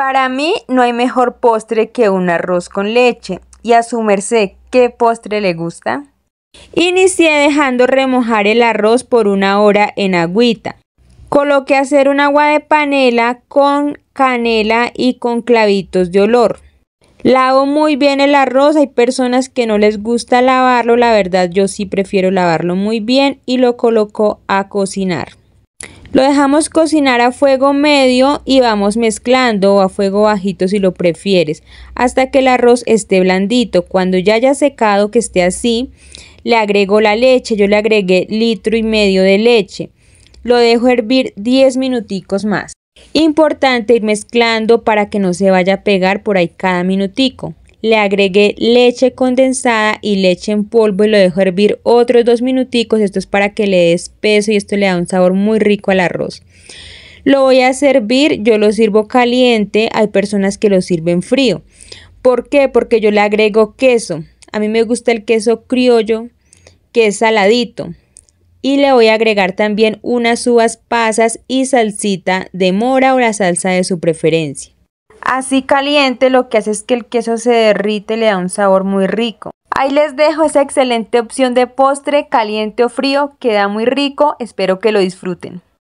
Para mí no hay mejor postre que un arroz con leche. Y a su merced, ¿qué postre le gusta? Inicié dejando remojar el arroz por una hora en agüita. Coloqué a hacer un agua de panela con canela y con clavitos de olor. Lavo muy bien el arroz, hay personas que no les gusta lavarlo, la verdad yo sí prefiero lavarlo muy bien y lo coloco a cocinar. Lo dejamos cocinar a fuego medio y vamos mezclando o a fuego bajito si lo prefieres hasta que el arroz esté blandito. Cuando ya haya secado que esté así, le agrego la leche. Yo le agregué litro y medio de leche. Lo dejo hervir 10 minuticos más. Importante ir mezclando para que no se vaya a pegar por ahí cada minutico le agregué leche condensada y leche en polvo y lo dejo hervir otros dos minuticos, esto es para que le dé peso y esto le da un sabor muy rico al arroz. Lo voy a servir, yo lo sirvo caliente, hay personas que lo sirven frío. ¿Por qué? Porque yo le agrego queso. A mí me gusta el queso criollo, que es saladito. Y le voy a agregar también unas uvas pasas y salsita de mora o la salsa de su preferencia. Así caliente lo que hace es que el queso se derrite y le da un sabor muy rico. Ahí les dejo esa excelente opción de postre caliente o frío, queda muy rico, espero que lo disfruten.